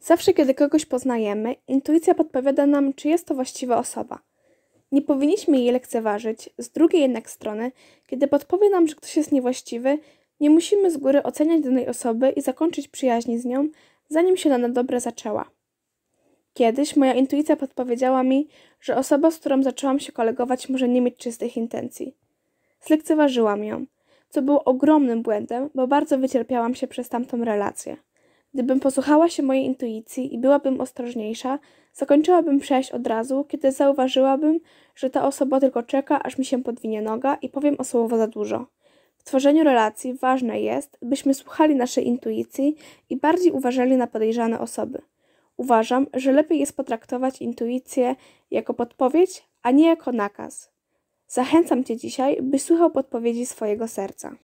Zawsze, kiedy kogoś poznajemy, intuicja podpowiada nam, czy jest to właściwa osoba. Nie powinniśmy jej lekceważyć, z drugiej jednak strony, kiedy podpowie nam, że ktoś jest niewłaściwy, nie musimy z góry oceniać danej osoby i zakończyć przyjaźni z nią, zanim się ona na dobre zaczęła. Kiedyś moja intuicja podpowiedziała mi, że osoba, z którą zaczęłam się kolegować, może nie mieć czystych intencji. Zlekceważyłam ją, co było ogromnym błędem, bo bardzo wycierpiałam się przez tamtą relację. Gdybym posłuchała się mojej intuicji i byłabym ostrożniejsza, zakończyłabym przejść od razu, kiedy zauważyłabym, że ta osoba tylko czeka, aż mi się podwinie noga i powiem o słowo za dużo. W tworzeniu relacji ważne jest, byśmy słuchali naszej intuicji i bardziej uważali na podejrzane osoby. Uważam, że lepiej jest potraktować intuicję jako podpowiedź, a nie jako nakaz. Zachęcam Cię dzisiaj, by słuchał podpowiedzi swojego serca.